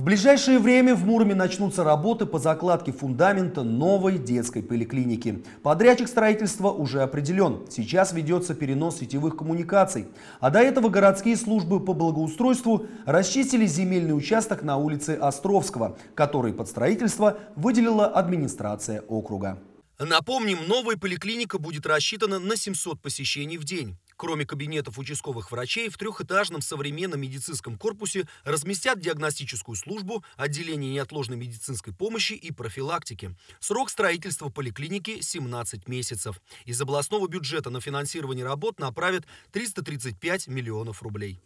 В ближайшее время в Муроме начнутся работы по закладке фундамента новой детской поликлиники. Подрядчик строительства уже определен. Сейчас ведется перенос сетевых коммуникаций. А до этого городские службы по благоустройству расчистили земельный участок на улице Островского, который под строительство выделила администрация округа. Напомним, новая поликлиника будет рассчитана на 700 посещений в день. Кроме кабинетов участковых врачей, в трехэтажном современном медицинском корпусе разместят диагностическую службу, отделение неотложной медицинской помощи и профилактики. Срок строительства поликлиники – 17 месяцев. Из областного бюджета на финансирование работ направят 335 миллионов рублей.